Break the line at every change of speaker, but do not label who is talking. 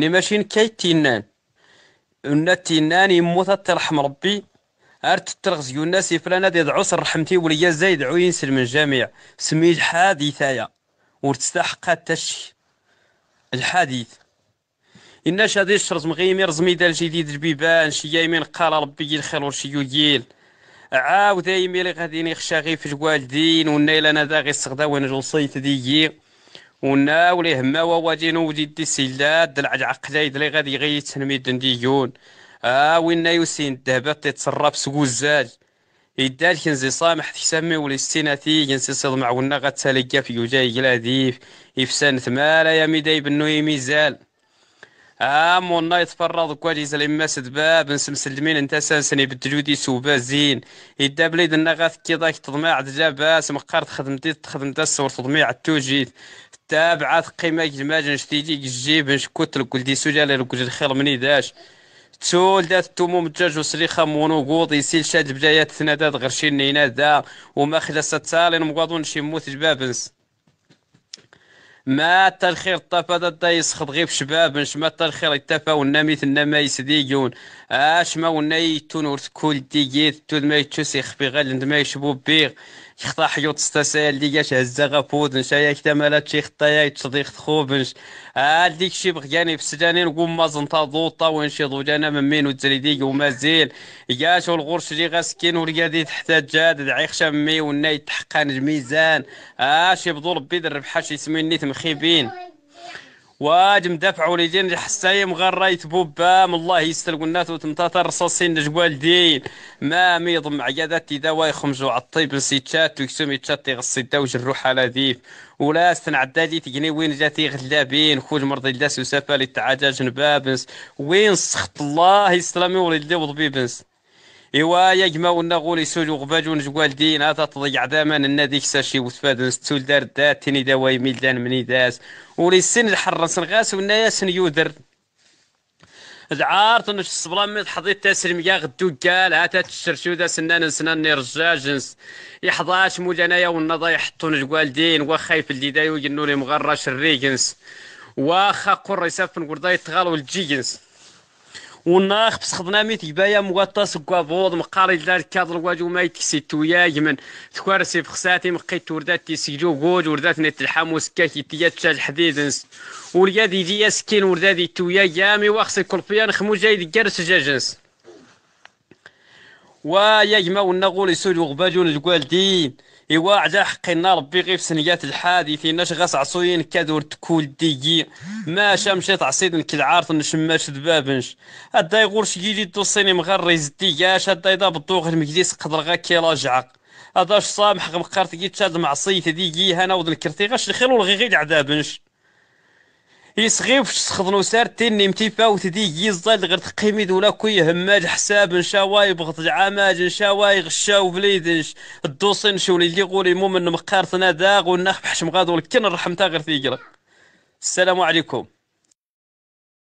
نماشين كاي تينان ان تينان يموت ترحم ربي ارت ترغز يوناس فلان دي عسر رحمتي وليا زايد عوين سلم الجميع سمي الحادثايا حتى تشي الحديث إن شادي الشرز رزمي دال جديد البيبان شي يمين قال ربي الخير وشي يجيل عاود يمي اللي غادي نخشى غير في الوالدين ونا انا داغي استغدا وين الوصيت ديي وناولي هما ووادين دي سيلاد دلعج عقلايد دلي غادي غي يتنمي الدنديون اه وين يوسين الذهبات تتصرى بسكوزاج إدا الكنزي صامح تسمي ولي ستيناتي ينسي صد ونا غتساليكا في جاي جلاديف إفسان ثمالا يا ميداي بنو يميزال امونا آه، يتفرض كوالي زلمة سدباب نسمسلمين انت سانسني بدلودي سوبا زين يدا بليد النغاث كي ضاك تضماع دجاباس مقارت خدمتي تخدم دا الصور تضميع التوجيت تابعات قيمة جماج نشتيجي جيب نشكوت لكل دي سجال لكل الخير مني داش تول دات مجاج وصريخة مونو ونقوض يسيل شاد بجايات ثنادات غير نينات دا وما خلاصة تالين مقاضون شي موت جبابنس ما تا الخير طفى تا يسخط غير شباب نش ما تا الخير يتفى مثلنا النما يسديون اش آه، ما ونيتون كل ديجيت تود ما يتشوس يخفي غال ند ما يشبو بيغ يخطا حيوط ستاسيل ديجاش هزا غفود نش هيا آه، كتمالات شي خطايا يتصديق انش هاد ديك شي بغياني بسجانين وقوم ما زنطا ضوطا ونشي ضوجانا من مين وتزري ديك ومازال ياش والغرش اللي غاسكين ورقادي تحتاج جاد عيخ شمي ونا يتحقن الميزان اش آه، يبدو ربي درب حاش يسميني منخبين وادم دفعوا لدين حتى يمغر بوبام الله يستر الناس وتمتاتا الرصاصين جوالدين ما ميض معيادات دواء يخمجوا على الطيب لسيتشات ويكسومي يتشات يغصي دا الروح على ذيف ولا استنعدادي تقني وين جاتي غلابين خوج مرضي الداس وسافالي تعاجاج نبابنس وين سخط الله يسلمي ولي وضبيبنس إوا يا ولنا غولي سول غباج ونجوال دين هذا تضيع دائما النادي كساشي وثفادن ستول دار دات تيني دواي ولي منيداس الحر الحرنس نغاس يا سنيودر العار تنش الصبلا مي حضيت تاسر يا غدو قال هاتا تشرشو دا سنان سنان رجاجنس يحضاش مول انايا والنضا يحطون الوالدين وخايف اللي دايو ينوني مغرش الريجنس واخا قريسافن قرضاي تغالو الجيجنس وناخ بسخدنا ميت بايا مغطس وقابوض مقاري دار كادر واجو ما يتكسي تويا يمن تكوارسي خساتي مقيت توردات تيسجلو قول وردات نت الحموس كاكي تيات حديد حديدنس وريادي دي اسكين وردادي تويا يامي واخسي كل فيان خمو جاي دكار سجاجنس ويجمع النغول يسود وغباجون القوالدين إيوا على حقنا ربي غير في سنيات الحادثين اش غاس عصوين كادور تكول ديجي ما شمشيت عصيد نكلعارت نشماش دبابنش هدا يغور شكيلي توصيني مغرز ديجاش هدا يضا بطوغ المجلس قدر غا كي راجعق هدا اش مقارتي تشاد معصيت ديجي هنا ودن كرتي غاش الخير والغي غير عذابنش يسغي فش تخضنو تيني متيفا وتدي دي يزال غير تقيمي دولا كوي هماج حساب نشاواي بغض العماج نشاواي غشاو فليدنش الدوسين شولي اللي غولي مومن مقارتنا داغ ونخ بحشم غادو لكن رحمتا غير ثيقرا السلام عليكم